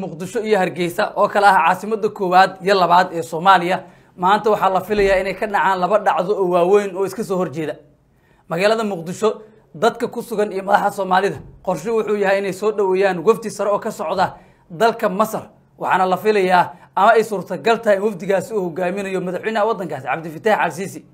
muqdisho iyo hargeysa oo kale ah caasimada koowaad iyo labaad ee soomaaliya maanta waxaa la filayaa inay ka dhacaan laba dhacdo oo waaweyn oo iska soo horjeeda magaalada muqdisho dadka ku sugan iyo madaxda soomaalida qorshe wuxuu yahay inay soo dhoweeyaan wafdi sare oo ka socda dalka masar waxaana la filayaa ama ay suurtagal tahay in wafdigaasi uu hogaaminayo madaxweynaha waddankaasi cabdifitaax al siisi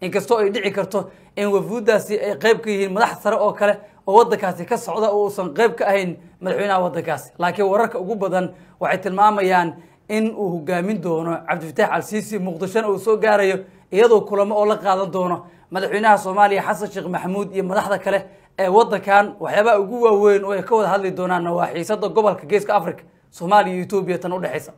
inkastoo ay dhici karto in wafuuddaasi ay qayb ka yihiin madax sare oo kale oo waddankaasi ka socda oo uusan qayb ka ahayn madaxweynaha wadankaasi laakiin wararka ugu badan waxay tilmaamayaan in uu hogaamin doono cabdifataax al siisi muqdishona uu soo gaarayo iyadoo kulamo oo la qaadan doono madaxweynaha soomaaliya xasan sheekh maxamuud iyo madaxda kale ee waddankan waxyaabaha ugu waaweyn oo ay ka wada hadli doonaan nawaaxiisada gobolka geeska africa soomaaliya iyo etoobiya tan udhexaysa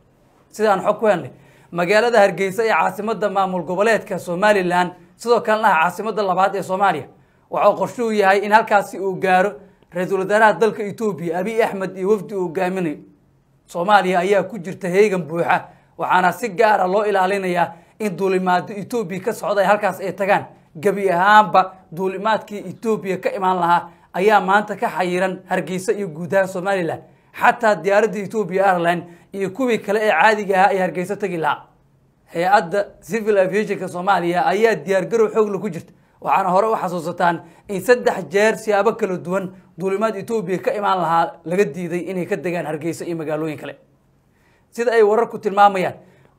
sida aan xog ku helnay magaalada hargeysa ee caasimada maamul goboleedka somalilan sidoo kalena ah caasimadda labaad ee soomaaliya waxuu qorshuu yahay in halkaasi uu gaaro ra-iisul wasaaraha dalka etoobiya abiy axmed iyo wafdi uu hogaaminayo soomaaliya ayaa ku jirta heegan buuxa waxaana si gaara ah loo ilaalinayaa in duulimaado etoobiya ka socda halkaas ay tagaan gebi ahaanba duulimaadkii etoobiya ka imaan lahaa ayaa maanta ka xayiran hargeysa iyo guud ahaan somalilan xataa diyaaraddii etoobiya airline iyo kuwii kale ee caadiga ahaa ay hargeyso tegi lahaa hay-adda civil aviationka soomaaliya ayaa diyaargarow xoogla ku jirta waxaana hore u xasuusataan in saddex jeer siyaabo kala duwan duulimaad etoobiya ka imaan lahaa laga diiday inay ka degaan hargeysa iyo magaalooyin kale sida ay wararku tilmaamayaan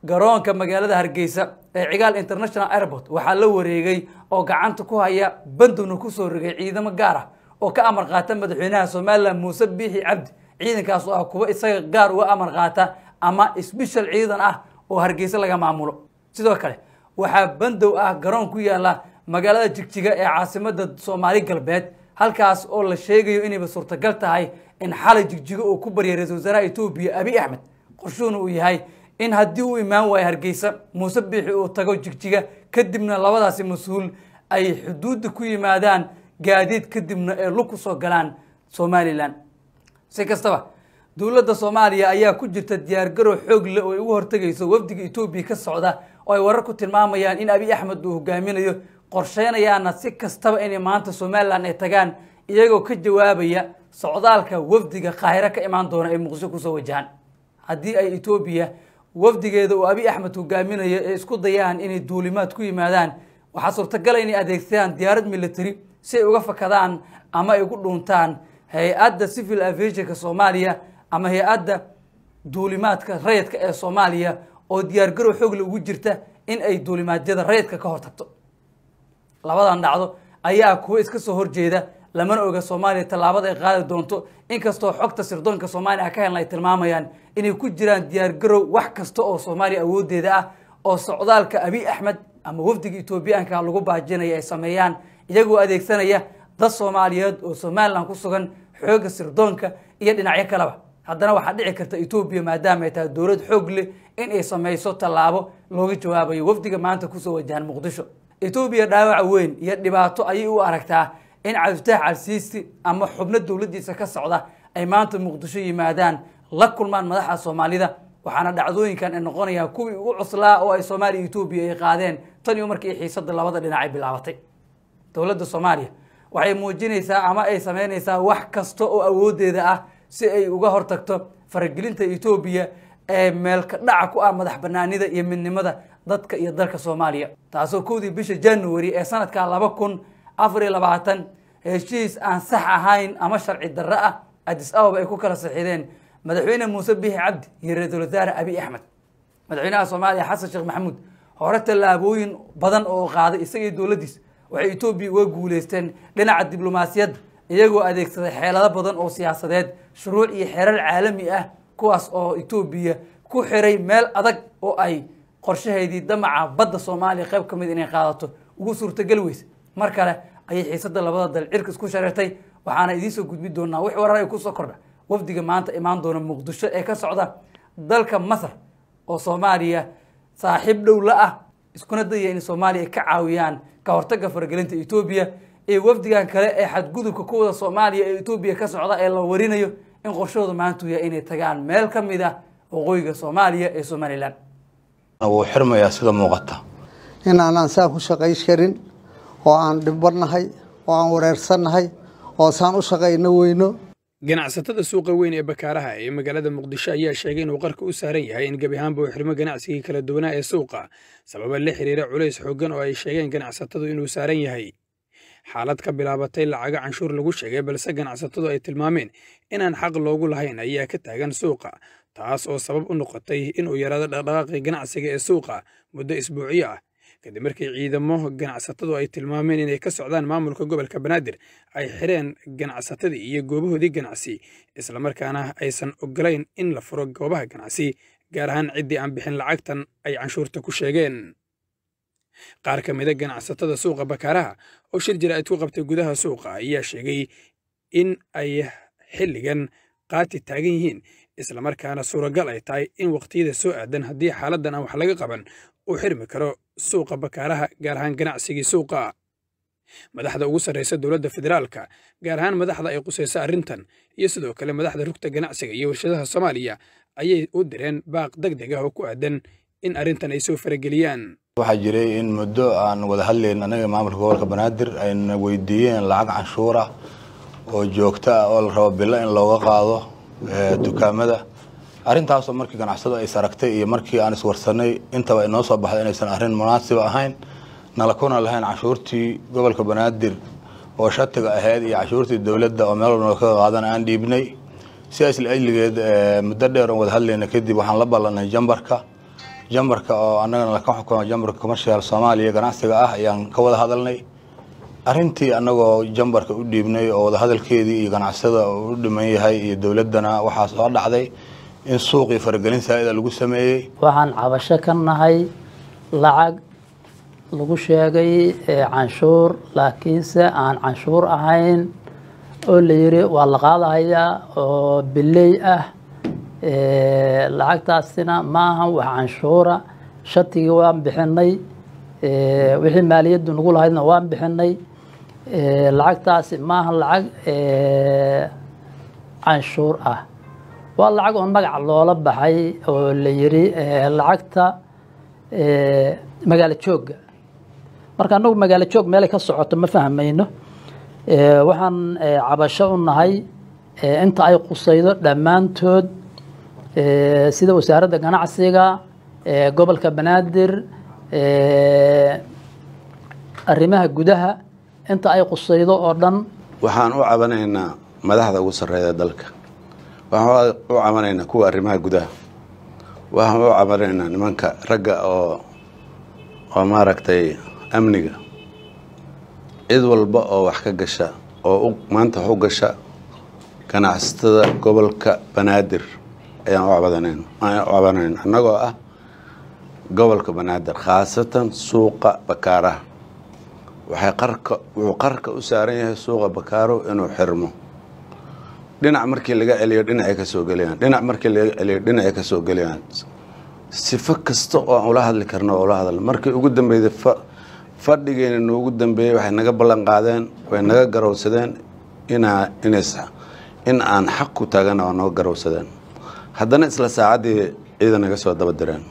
garoonka magaalada hargeysa ee cigaal international airport waxaa la wareegay oo gacanta ku haya bandowna kusoo rogay ciidamo gaar ah oo ka amar qaata madaxweynaha somalilan muuse biixi cabdi ciidankaas oo ah kuwa isaga gaar uga amar qaata ama sbeshal ciidan ah oo hargeysa laga maamulo sidoo kale waxaa bandow ah garoon ku yaalla magaalada jigjiga ee caasimada soomaali galbeed halkaas oo la sheegayo inayba suurtagal tahay in xalay jigjigo uu ku baryay ra-isul wasaaraha etoobiya abiy axmed qorshuhuna uu yahay in haddii uu imaan waayo hargeysa muuse biixi uu tago jigjiga kadibna labadaasi mas-uul ay xuduudda ku yimaadaan gaadiid kadibna ee lug ku soo galaan somalilan si kastaba dowladda soomaaliya ayaa ku jirta diyaargarow xoog le oo ay ugu hortegayso wafdiga etoobiya ka socda oo ay warar ku tilmaamayaan in abiy axmed uu hogaaminayo qorsheynayaana si kastaba inay maanta somalilan ay tagaan iyagoo ka jawaabaya socdaalka wafdiga kaahire ka imaan doona ay muqdisho kusoo wajahaan haddii ay etoobiya wafdigeeda uu abiy axmed hogaaminayo ee isku dayaan inay duulimaad ku yimaadaan waxaa suurtagala inay adeegsadaan diyaarad military si ay uga fakadaan ama ay ugu dhuuntaan hay-adda civil aviationka soomaaliya ama hay-adda duulimaadka rayidka ee soomaaliya oo diyaargarow xoogle ugu jirta in ay duulimaadyada rayidka ka hortagto labadan dhacdo ayaa kuwo iska soo horjeeda lamana oga soomaaliya tallaabada ay qaadi doonto inkastoo xogta sirdoonka soomaaliya ah ka helna ay tilmaamayaan inay ku jiraan diyaargarow wax kasta oo soomaaliya awoodeeda ah oo socdaalka abiy axmed ama wafdiga etoobiyaanka lagu baajinaya ay sameeyaan iyagoo adeegsanaya dad soomaaliyeed oo somalilan ku sugan xoogga sirdoonka iyo dhinacyo kaleba haddana waxaa dhici karta etoobiya maadaama ay tahay dowlad xoog leh in ay sameyso tallaabo looga jawaabayo wafdiga maanta kusoo wajahan muqdisho etoobiya dhaawac weyn iyo dhibaato ayay u aragtaa in cabdifatax alsiisi ama xubno dowladdiisa ka socda ay maanta muqdisho yimaadaan la kulmaan madaxa soomaalida waxaana dhacdooyinkan ay noqonayaan kuwii ugu cuslaa oo ay soomaaliya etoobiya ay qaadeen tan iyo markii xiisada labada dhinac ay bilaabatay dowladda soomaaliya waxay muujinaysaa ama ay sameynaysaa wax kasta oo awooddeeda ah si ay uga hortagto faragelinta etoobiya ee meelka dhaca ku ah madax banaanida iyo midnimada dadka iyo dalka soomaaliya taasoo kowdii bisha january ee sanadka laba kun afar iyo labaatan heshiis aan sax ahayn ama sharci darro ah adis ababa ay ku kala sixideen madaxweyne muuse biixi cabdi iyo ra-iisul wasaare abiy axmed madaxweynaha soomaaliya xasan sheekh maxamuud hore tallaabooyin badan oo qaaday isagii dowladdiis waxay etoobiya uga guulaysteen dhinaca diblomaasiyadda iyagoo adeegsaday xeelado badan oo siyaasadeed shuruuc iyo xerar caalami ah kuwaas oo etoobiya ku xiray meel adag oo ay qorshaheedii damaca badda soomaaliya qayb ka mid inay qaadato ugu suurtogeli weysa mar kale ayay xiisadda labada dal cirka isku shareertay waxaana idiinsoo gudbi doonaa wix wararayo kusoo kordha wafdiga maanta imaan doona muqdisho ee ka socda dalka masar oo soomaaliya saaxiib dhow la ah iskuna daya inay soomaaliya ka caawiyaan ka hortagga faragelinta etoobiya iyo wafdigan kale ee xadgudubka kuwada soomaaliya ee etoobiya ka socda ee la warinayo in qorshahooda maantu yahay inay tagaan meel ka mid ah waqooyiga soomaaliya ee somalilan wuu xirmayaa sida muuqata in aanaan saan ku shaqayn karin oo aan dhibbannahay oo aan wareersannahay oo saan u shaqayna weyno ganacsatada suuqa weyn ee bakaaraha ee magaalada muqdisho ayaa sheegay inuu qarka u saaran yahay in gebi ahaanba uu xirmo ganacsigii kala duwanaa ee suuqa sababa la xiriira culays xooggan oo ay sheegeen ganacsatadu inuu saaran yahay xaalad ka bilaabatay lacaga canshuur lagu sheegay balse ganacsatadu ay tilmaameen inaan xaq loogu lahayn ayaa ka taagan suuqa taas oo sabab u noqotay inuu yaraado dhaqdhaqaaqii ganacsiga ee suuqa muddo isbuuciyo ah kadib markii ciidamo ganacsatadu ay tilmaameen inay ka socdaan maamulka gobolka banaadir ay xireen ganacsatadii iyo goobahoodii ganacsi islamarkaana aysan ogolayn in la furo goobaha ganacsi gaar ahaan ciddii aan bixin lacagtan ay canshuurta ku sheegeen qaar ka mida ganacsatada suuqa bakaaraha oo shir jira ku qabtay gudaha suuqa ayaa sheegay in ay xilligan qaati taagan yihiin islamarkaana suuragal ay tahay in wakhtiyada soo aadan haddii xaaladdan aan wax laga qaban uu xirmi karo suuqa bakaaraha gaar ahaan ganacsigii suuqa madaxda ugu sarraysa dowladda federaalka gaar ahaan madaxda ay qusaysa arrintan iyo sidoo kale madaxda rugta ganacsiga iyo warshadaha soomaaliya ayay u direen baaq deg deg ah oo ku aadan in arrintan ay soo farageliyaan waxaa jiray in muddo aan wada hadlayn anaga maamulka gobolka banaadir ayna weydiiyeen lacag canshuur oo joogto ah oo la rabo bilo in looga qaado dukaamada arintaasoo markii ganacsado ay saragtay iyo markii aan iswarsanay intaba inoo soo baxda inaysan arin munaasib ahayn nala kuna lahayn cashuurtii gobolka banaadir oo shatiga ahayd iyo cashuurtii dowladda oo meel walba kaga qaadan aan dhiibnay sidaas laajligeed muddo dheer wada hadlayna kadib waxaan la ballanay jambarka jambarka oo annagana laka xukumo jambarka commercial soomaaliya ganacsiga ah ayaan ka wada hadalnay arintii annagoo jambarka u dhiibnay oo wadahadalkeedii iyo ganacsada u dhiman yahay iyo dowladdana waxaa soo dhacday in suuqii faragelin saa'ida lagu sameeyey waxaan cabasho ka nahay lacag lagu sheegay canshuur laakiinse aan canshuur ahayn oo la yidhi waa la qaadahayaa oo biley ah lacagtaasina ma ahan wax canshuura shatigii waan bixinay wixii maaliyaddu nagu lahaydna waan bixinay Eh, lacagtaasi maaha lacag eh, canshuur ah waa lacag oo magac loola baxay oo la yiri eh, lacagta magaalo joogga marka anagu magaalo joog meelay ka socoto ma fahmayno waxaan cabasho u nahay inta ay qusaydo dhammaantood sida wasaaradda ganacsiga gobolka banaadir arrimaha gudaha inta ay qusaydo oo dhan waxaan u cabanaynaa madaxda ugu sarreeya dalka waxaan u cabanaynaa kuwa arrimaha gudaha waxaan u cabanaynaa nimanka ragga oo oo maaragtay amniga cid walba oo wax ka gasha oo maanta wax u gasha ganacsatada gobolka banaadir ayaan u cabadanayna ayaan u cabanayna annagoo ah gobolka banaadir khaasatan suuqa bakaaraha waxay qarka wuxuu qarka u saaran yahay suuqa bakaaro inuu xirmo dhinac markii laga celiyo dhinacay ka soo gelayaan dhinac markii laga celiyo dhinacay ka gelayaan sifo kasta oo aan ula hadli karno ula hadalno markii ugu dambeyda fa fadhigeena noogu dambeeyey waxay naga ballan way naga garowsadeen inaa inays in aan xaq ku taagana waa naga garowsadeen haddana isla saacaddii ciidan naga soo daba direen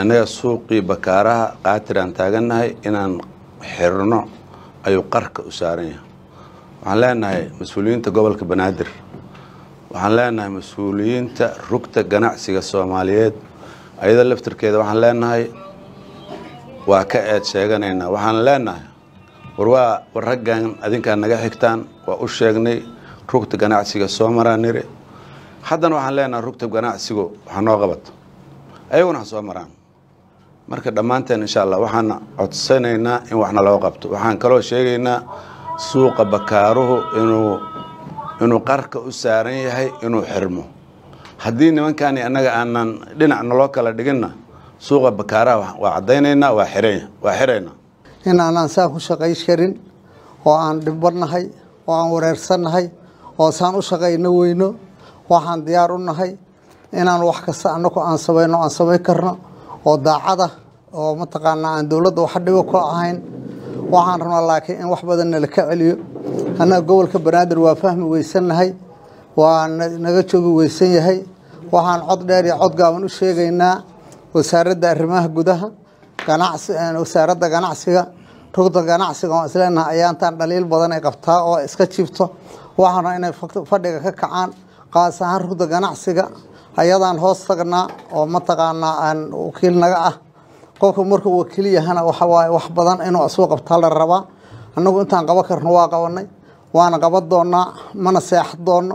annaga suuqii bakaaraha qaatir aan taagannahay inaan xirno ayuu qarka u saaran yahay waxaan leenahay mas-uuliyiinta gobolka banaadir waxaan leenahay mas-uuliyiinta rugta ganacsiga soomaaliyeed ayada laftirkeeda waxaan leenahay waa ka eed sheeganaynaa waxaan leenahay war waa war raggan adinkaad naga xigtaan waa u sheegnay rugta ganacsiga soo maraan niri haddana waxaan leenahay rugta ganacsigu noo qabato ayaguna ha soo maraan marka dhammaanteen insha allah waxaan codsanaynaa in waxna loo qabto waxaan kaloo sheegaynaa suuqa bakaaruhu inuu inuu qarka u saaran yahay inuu xirmo haddii nimankaani annaga aanan dhinac naloo kala dhiginna suuqa bakaaraha waa caddaynaynaa waa waa xiraynaa in saa ku shaqays karin oo aan dhibbannahay oo aan wareersannahay oo saan u shaqayna weyno waxaan diyaar u nahay inaan wax kasta annaku aan samayno aan samayn karno oo daacada oo mataqaanaa aan dowladda wax dhibo ku ahayn waxaan rabnaa laakiin in wax badan nala ka celiyo annaga gobolka banaadir waa fahmi weysannahay waa naga joogi weysan yahay waxaan cod dheer iyo cod gaaban u sheegaynaa wasaaradda arrimaha gudaha wasaaradda ganacsiga rugda ganacsiga waan isleenahay ayaantaan dhaliil badan ay qabtaa oo iska jiibto waxaan rabnaa inay fadhiga ka kacaan qaas ahaan rugda ganacsiga ayadaan hoos tagnaa oo ma taqaanaa aan wakiil naga ah qofka markuu wakiil yahana waxawaaye wax badan inuu isuu qabtaa la rabaa annagu intaan qaban karno waa qabanay waana qaban doonaa mana seexan doonno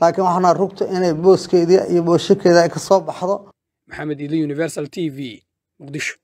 laakiin waxaana rugta inay booskeedii iyo booshakeeda ay ka soo baxdo maxamed idli universal t v muqdisho